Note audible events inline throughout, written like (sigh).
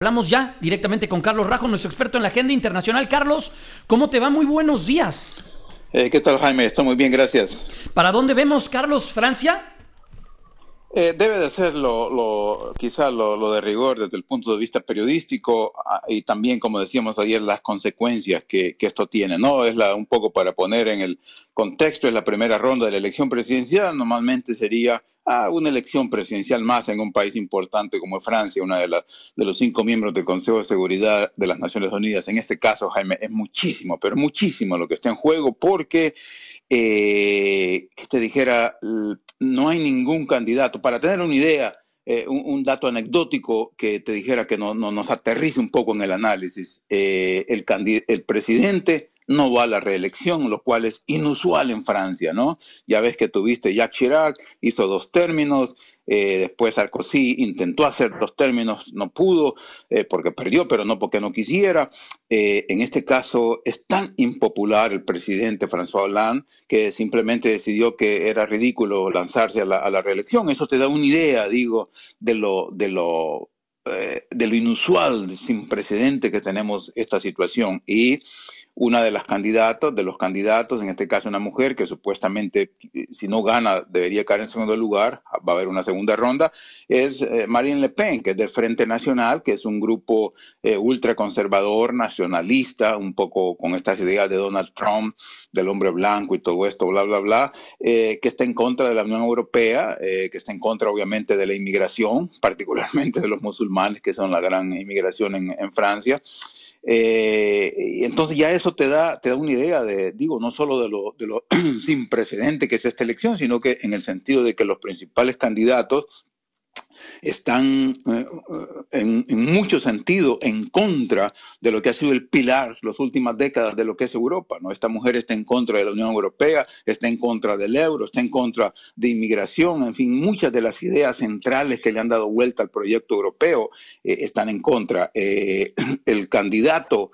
Hablamos ya directamente con Carlos Rajo, nuestro experto en la agenda internacional. Carlos, ¿cómo te va? Muy buenos días. Eh, ¿Qué tal, Jaime? Estoy muy bien, gracias. ¿Para dónde vemos, Carlos? ¿Francia? Eh, debe de ser lo, lo quizá lo, de rigor desde el punto de vista periodístico ah, y también, como decíamos ayer, las consecuencias que, esto tiene, ¿no? Es la, un poco para poner en el contexto, es la primera ronda de la elección presidencial, normalmente sería ah, una elección presidencial más en un país importante como Francia, una de, de los cinco miembros del Consejo de Seguridad de las Naciones Unidas. En este caso, Jaime, es muchísimo, pero muchísimo lo que está en juego porque, eh, que te dijera, el no hay ningún candidato. Para tener una idea, eh, un, dato anecdótico que te dijera que no, nos aterrice un poco en el análisis, eh, el presidente no va a la reelección, lo cual es inusual en Francia, ¿no? Ya ves que tuviste Jacques Chirac, hizo dos términos, eh, después Sarkozy intentó hacer dos términos, no pudo, eh, porque perdió, pero no porque no quisiera. Eh, en este caso es tan impopular el presidente François Hollande que simplemente decidió que era ridículo lanzarse a la, a la reelección. Eso te da una idea, digo, de lo... De lo de lo inusual, sin precedente que tenemos esta situación. Y una de las candidatas, de los candidatos, en este caso una mujer que supuestamente eh, si no gana debería caer en segundo lugar, va a haber una segunda ronda, es eh, Marine Le Pen, que es del Frente Nacional, que es un grupo eh, ultraconservador, nacionalista, un poco con estas ideas de Donald Trump, del hombre blanco y todo esto, bla, bla, bla, que está en contra de la Unión Europea, que está en contra obviamente de la inmigración, (laughs) particularmente de los musulmanes, que son la gran inmigración en Francia. Eh, entonces ya eso te da, te da una idea de, digo, no solo de lo, de lo (clears throat) sin precedente que es esta elección, sino que en el sentido de que los principales candidatos están eh, eh, en, mucho sentido en contra de lo que ha sido el pilar las últimas décadas de lo que es Europa. ¿no? Esta mujer está en contra de la Unión Europea, está en contra del euro, está en contra de inmigración, en fin, muchas de las ideas centrales que le han dado vuelta al proyecto europeo eh, están en contra. (clears throat) el candidato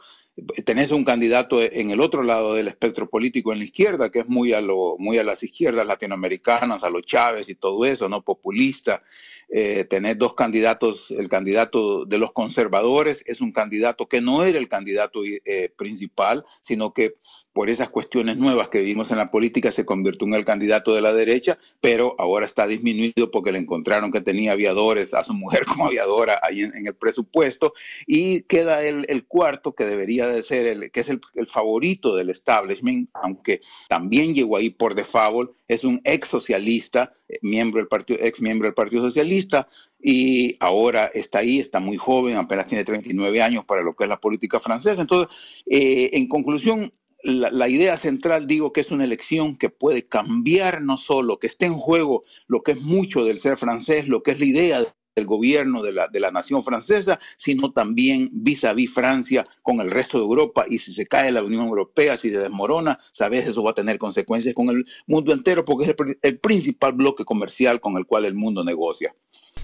tenés un candidato en el otro lado del espectro político en la izquierda, que es muy a, lo, muy a las izquierdas latinoamericanas, a los Chávez y todo eso, no populista. Eh, tenés dos candidatos, el candidato de los conservadores es un candidato que no era el candidato eh, principal, sino que por esas cuestiones nuevas que vivimos en la política se convirtió en el candidato de la derecha, pero ahora está disminuido porque le encontraron que tenía aviadores, a su mujer como aviadora ahí en, el presupuesto, y queda el cuarto que debería de ser el que es el, favorito del establishment, aunque también llegó ahí por default, es un ex socialista, eh, miembro del partido, ex miembro del Partido Socialista, y ahora está ahí, está muy joven, apenas tiene 39 años para lo que es la política francesa. Entonces, eh, en conclusión, la, idea central, digo, que es una elección que puede cambiar no solo, que esté en juego lo que es mucho del ser francés, lo que es la idea de del gobierno de la, de la nación francesa, sino también vis à vis Francia con el resto de Europa. Y si se cae la Unión Europea, si se desmorona, sabes, eso va a tener consecuencias con el mundo entero porque es el, principal bloque comercial con el cual el mundo negocia.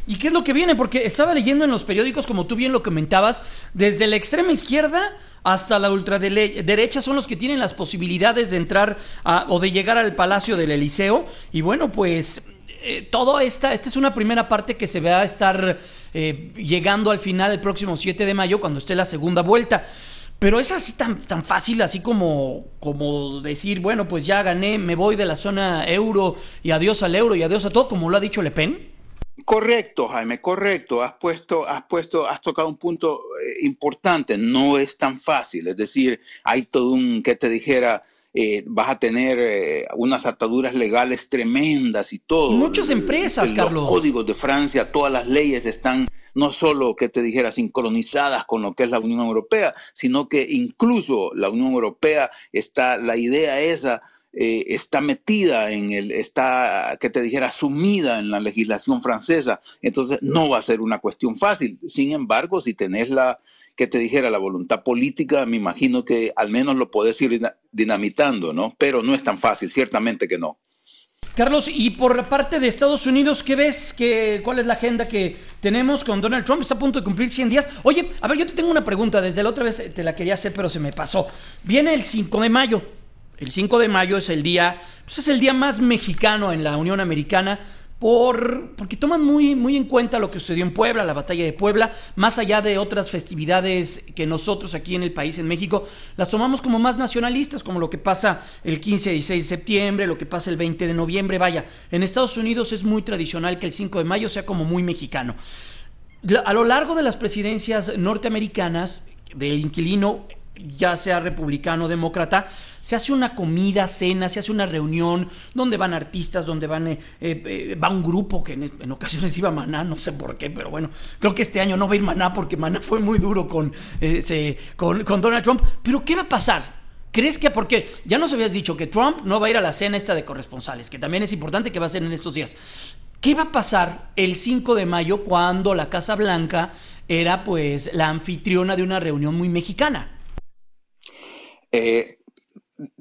¿Y qué es lo que viene? Porque estaba leyendo en los periódicos, como tú bien lo comentabas, desde la extrema izquierda hasta la ultraderecha son los que tienen las posibilidades de entrar o de llegar al Palacio del Eliseo. Y bueno, pues eh, todo esta, esta es una primera parte que se va a estar eh, llegando al final el próximo 7 de mayo cuando esté la segunda vuelta. Pero es así tan, tan fácil, así como, como decir, bueno, pues ya gané, me voy de la zona euro y adiós al euro y adiós a todo, como lo ha dicho Le Pen. Correcto, Jaime, correcto. Has puesto, has puesto, has tocado un punto eh, importante. No es tan fácil. Es decir, hay todo un que te dijera eh, vas a tener eh, unas ataduras legales tremendas y todo. Muchas eh, empresas, Carlos. códigos de Francia, todas las leyes están no solo, que te dijera, sincronizadas con lo que es la Unión Europea, sino que incluso la Unión Europea está, la idea esa está metida en el, está, que te dijera, sumida en la legislación francesa. Entonces, no va a ser una cuestión fácil. Sin embargo, si tenés la, que te dijera la voluntad política, me imagino que al menos lo podés ir dinamitando, ¿no? Pero no es tan fácil, ciertamente que no. Carlos, y por la parte de Estados Unidos, ¿qué ves? ¿Cuál es la agenda que tenemos con Donald Trump? Está a punto de cumplir 100 días. Oye, a ver, yo te tengo una pregunta. Desde la otra vez te la quería hacer, pero se me pasó. Viene el 5 de mayo. El 5 de mayo es el día, pues es el día más mexicano en la Unión Americana porque toman muy, muy en cuenta lo que sucedió en Puebla, la batalla de Puebla, más allá de otras festividades que nosotros aquí en el país, en México, las tomamos como más nacionalistas, como lo que pasa el 15 y 16 de septiembre, lo que pasa el 20 de noviembre, vaya, en Estados Unidos es muy tradicional que el 5 de mayo sea como muy mexicano. A lo largo de las presidencias norteamericanas, del inquilino ya sea republicano o demócrata, se hace una comida, cena, se hace una reunión donde van artistas, donde van eh, eh, va un grupo que en, ocasiones iba Maná, no sé por qué, pero bueno, creo que este año no va a ir Maná porque Maná fue muy duro con, con, Donald Trump. Pero ¿qué va a pasar? ¿Crees que porque ya nos habías dicho que Trump no va a ir a la cena esta de corresponsales, que también es importante que va a ser en estos días? ¿Qué va a pasar el 5 de mayo cuando la Casa Blanca era pues la anfitriona de una reunión muy mexicana? Eh,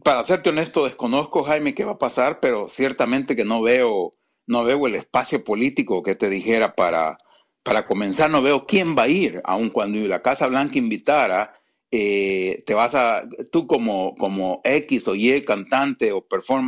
para serte honesto, desconozco, Jaime, qué va a pasar, pero ciertamente que no veo, no veo el espacio político que te dijera para, para comenzar, no veo quién va a ir, aun cuando la Casa Blanca invitara, eh, te vas a, tú como, como X o Y cantante o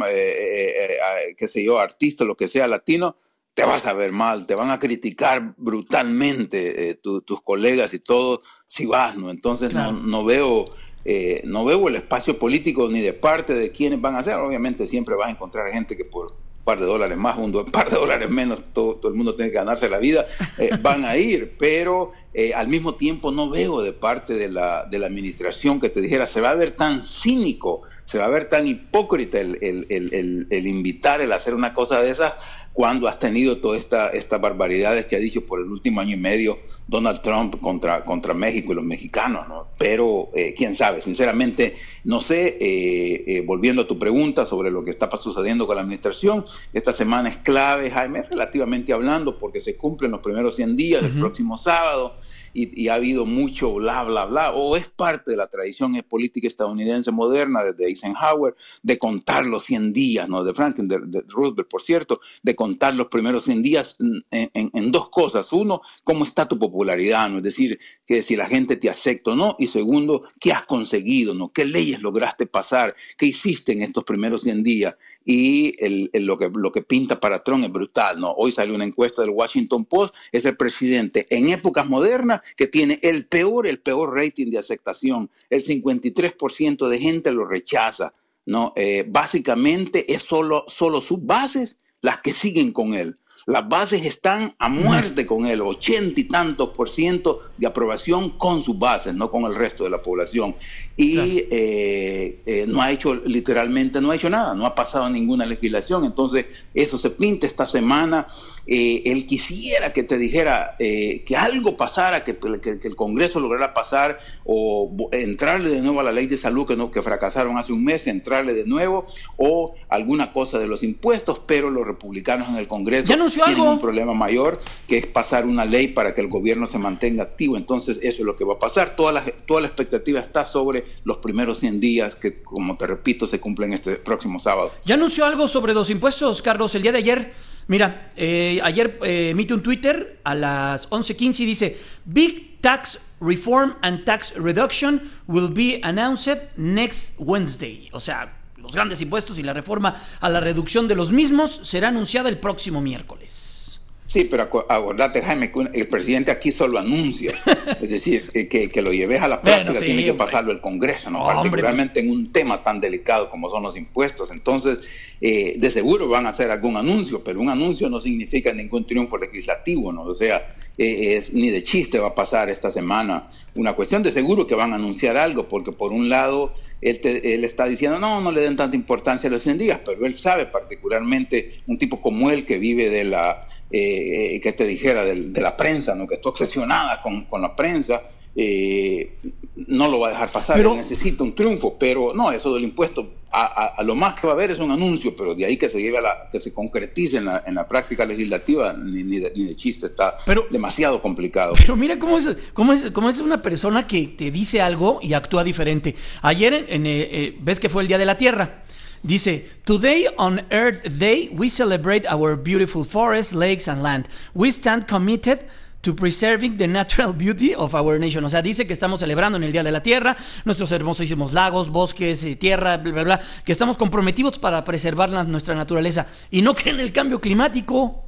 eh, qué sé yo, artista, lo que sea latino, te vas a ver mal, te van a criticar brutalmente tus colegas y todo si vas, ¿no? Entonces no, no, veo eh, no veo el espacio político ni de parte de quienes van a hacer. Obviamente siempre vas a encontrar gente que por un par de dólares más, un (laughs) par de dólares menos, todo, el mundo tiene que ganarse la vida, eh, (laughs) van a ir, pero eh, al mismo tiempo no veo de parte de la, administración que te dijera, se va a ver tan cínico, se va a ver tan hipócrita el, invitar, el hacer una cosa de esas, cuando has tenido todas estas barbaridades que ha dicho por el último año y medio Donald Trump contra, contra México y los mexicanos, ¿no? Pero eh, quién sabe, sinceramente, no sé, eh, eh, volviendo a tu pregunta sobre lo que está sucediendo con la administración, esta semana es clave, Jaime, relativamente hablando, porque se cumplen los primeros 100 días del próximo sábado y, ha habido mucho bla, bla, bla, o es parte de la tradición política estadounidense moderna desde Eisenhower de contar los 100 días, ¿no? De Franklin, de, Roosevelt, por cierto, de contar los primeros 100 días en, dos cosas. Uno, cómo está tu popularidad ¿no? Es decir, que si la gente te acepta o no, y segundo, ¿qué has conseguido, ¿no? ¿Qué leyes lograste pasar? ¿Qué hiciste en estos primeros 100 días? Y lo, que, pinta para Trump es brutal, ¿no? Hoy salió una encuesta del Washington Post, es el presidente en épocas modernas que tiene el peor, el peor rating de aceptación. El 53% de gente lo rechaza, ¿no? Eh, básicamente es solo, solo sus bases las que siguen con él. Las bases están a mm. muerte con el ochenta y tantos por ciento de aprobación con sus bases, no con el resto de la población. Y eh, eh, no ha hecho, literalmente no ha hecho nada, no ha pasado ninguna legislación. Entonces, eso se pinta esta semana él eh, quisiera que te dijera eh, que algo pasara, que, el Congreso lograra pasar o entrarle de nuevo a la ley de salud que, no, que fracasaron hace un mes, entrarle de nuevo o alguna cosa de los impuestos, pero los republicanos en el Congreso tienen un problema mayor que es pasar una ley para que el gobierno se mantenga activo. Entonces eso es lo que va a pasar. Toda la, toda la expectativa está sobre los primeros 100 días que, como te repito, se cumplen este próximo sábado. ¿Ya anunció algo sobre los impuestos, Carlos, el día de ayer? Mira, eh, ayer eh, emite un Twitter a las 11.15 y dice, Big Tax Reform and Tax Reduction will be announced next Wednesday. O sea, los grandes impuestos y la reforma a la reducción de los mismos será anunciada el próximo miércoles. Sí, pero acordate, Jaime, el presidente aquí solo anuncia. Es decir, que, que lo lleves a la práctica tiene que pasarlo el Congreso, ¿no? Particularmente en un tema tan delicado como son los impuestos. Entonces, eh, de seguro van a hacer algún anuncio, pero un anuncio no significa ningún triunfo legislativo, ¿no? O sea, eh, es, ni de chiste va a pasar esta semana una cuestión. De seguro que van a anunciar algo, porque por un lado él, él está diciendo, no, no le den tanta importancia a los 100 días, pero él sabe particularmente, un tipo como él que vive de la eh, que te dijera de, la prensa, ¿no? que está obsesionada con, la prensa, eh, no lo va a dejar pasar, necesita un triunfo, pero no, eso del impuesto, a, lo más que va a haber es un anuncio, pero de ahí que se lleve a que se concretice en la, práctica legislativa, ni, de, chiste, está pero, demasiado complicado. Pero mira cómo es, cómo es, cómo es una persona que te dice algo y actúa diferente. Ayer eh, ves que fue el Día de la Tierra. Dice, Today on Earth Day we celebrate our beautiful forests, lakes and land. We stand committed to preserving the natural beauty of our nation. O sea, dice que estamos celebrando en el Día de la Tierra nuestros hermosísimos lagos, bosques, eh, tierra, bla, bla, bla, que estamos comprometidos para preservar nuestra naturaleza y no creen el cambio climático.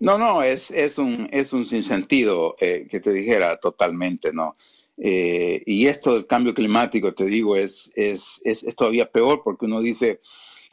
No, no, es, es, un, es un sinsentido eh, que te dijera totalmente, ¿no? Eh, y esto del cambio climático, te digo, es, es, todavía peor porque uno dice,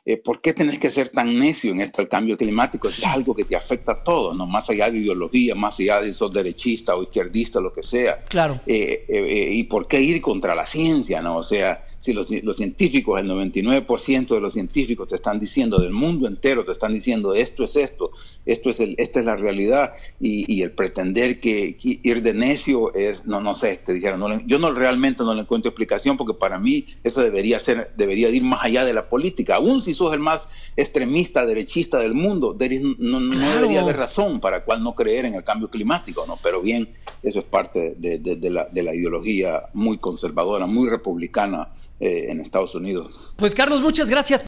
eh, ¿por qué tenés que ser tan necio en esto del cambio climático? Es algo que te afecta a todos, ¿no? más allá de ideología, más allá de sos derechista o izquierdista, lo que sea. Claro. Eh, ¿Y por qué ir contra la ciencia? ¿no? O sea, si los, los científicos, el 99% de los científicos te están diciendo, del mundo entero te están diciendo, esto es esto, esto es el, esta es la realidad, y, el pretender que, ir de necio es, no, no sé, te dijeron, yo no realmente no le encuentro explicación porque para mí eso debería ser, debería ir más allá de la política, aún si sos el más extremista, derechista del mundo, no, debería haber razón para cual no creer en el cambio climático, ¿no? Pero bien, eso es parte de, de, de, la, de la ideología muy conservadora, muy republicana eh, en Estados Unidos. Pues Carlos, muchas gracias.